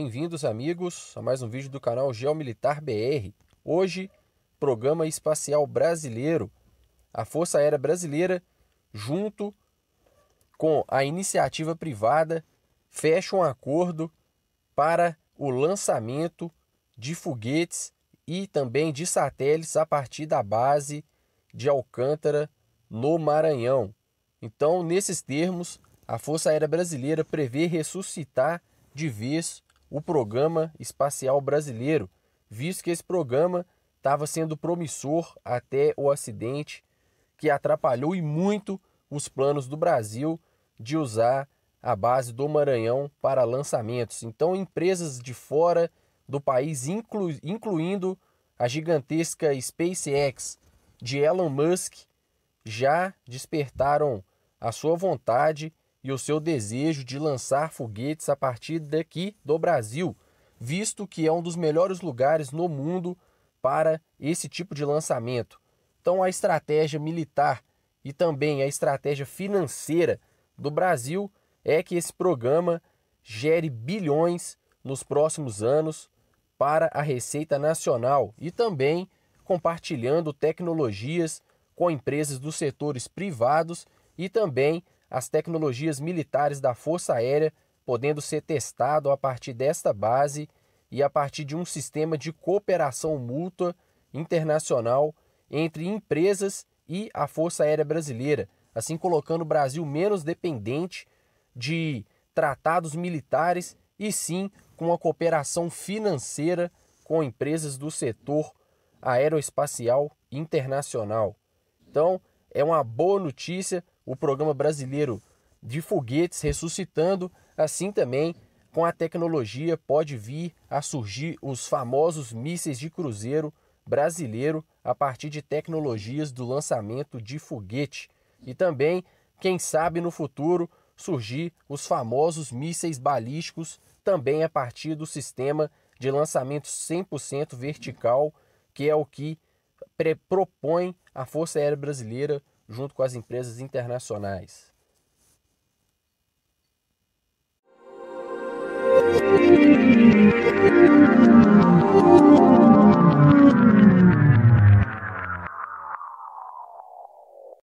Bem-vindos, amigos, a mais um vídeo do canal Geomilitar BR. Hoje, Programa Espacial Brasileiro. A Força Aérea Brasileira, junto com a iniciativa privada, fecha um acordo para o lançamento de foguetes e também de satélites a partir da base de Alcântara, no Maranhão. Então, nesses termos, a Força Aérea Brasileira prevê ressuscitar de vez o Programa Espacial Brasileiro, visto que esse programa estava sendo promissor até o acidente que atrapalhou e muito os planos do Brasil de usar a base do Maranhão para lançamentos. Então, empresas de fora do país, inclu incluindo a gigantesca SpaceX de Elon Musk, já despertaram a sua vontade e o seu desejo de lançar foguetes a partir daqui do Brasil, visto que é um dos melhores lugares no mundo para esse tipo de lançamento. Então, a estratégia militar e também a estratégia financeira do Brasil é que esse programa gere bilhões nos próximos anos para a Receita Nacional e também compartilhando tecnologias com empresas dos setores privados e também as tecnologias militares da Força Aérea, podendo ser testado a partir desta base e a partir de um sistema de cooperação mútua internacional entre empresas e a Força Aérea Brasileira, assim colocando o Brasil menos dependente de tratados militares e sim com a cooperação financeira com empresas do setor aeroespacial internacional. Então, é uma boa notícia o programa brasileiro de foguetes ressuscitando, assim também com a tecnologia pode vir a surgir os famosos mísseis de cruzeiro brasileiro a partir de tecnologias do lançamento de foguete e também, quem sabe no futuro, surgir os famosos mísseis balísticos também a partir do sistema de lançamento 100% vertical, que é o que propõe a Força Aérea Brasileira junto com as empresas internacionais.